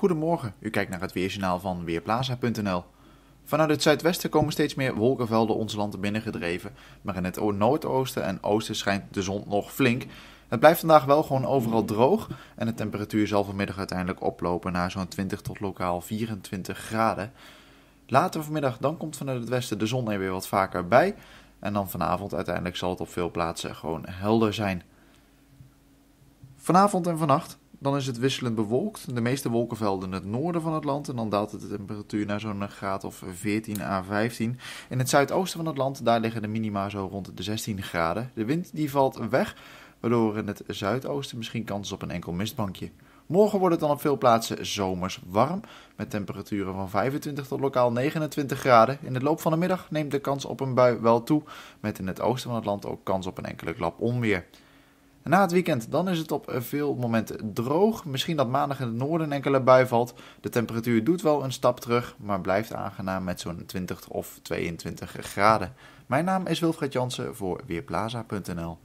Goedemorgen, u kijkt naar het Weerjournaal van Weerplaza.nl. Vanuit het zuidwesten komen steeds meer wolkenvelden ons land binnengedreven, maar in het noordoosten en oosten schijnt de zon nog flink. Het blijft vandaag wel gewoon overal droog en de temperatuur zal vanmiddag uiteindelijk oplopen naar zo'n 20 tot lokaal 24 graden. Later vanmiddag dan komt vanuit het westen de zon er weer wat vaker bij en dan vanavond uiteindelijk zal het op veel plaatsen gewoon helder zijn. Vanavond en vannacht dan is het wisselend bewolkt. De meeste wolkenvelden in het noorden van het land. En dan daalt de temperatuur naar zo'n eh, graad of 14 à 15. In het zuidoosten van het land, daar liggen de minima zo rond de 16 graden. De wind die valt weg, waardoor in het zuidoosten misschien kans is op een enkel mistbankje. Morgen wordt het dan op veel plaatsen zomers warm, met temperaturen van 25 tot lokaal 29 graden. In de loop van de middag neemt de kans op een bui wel toe, met in het oosten van het land ook kans op een enkele klap onweer. Na het weekend dan is het op veel momenten droog. Misschien dat maandag in het noorden enkele bui valt. De temperatuur doet wel een stap terug, maar blijft aangenaam met zo'n 20 of 22 graden. Mijn naam is Wilfred Jansen voor Weerplaza.nl.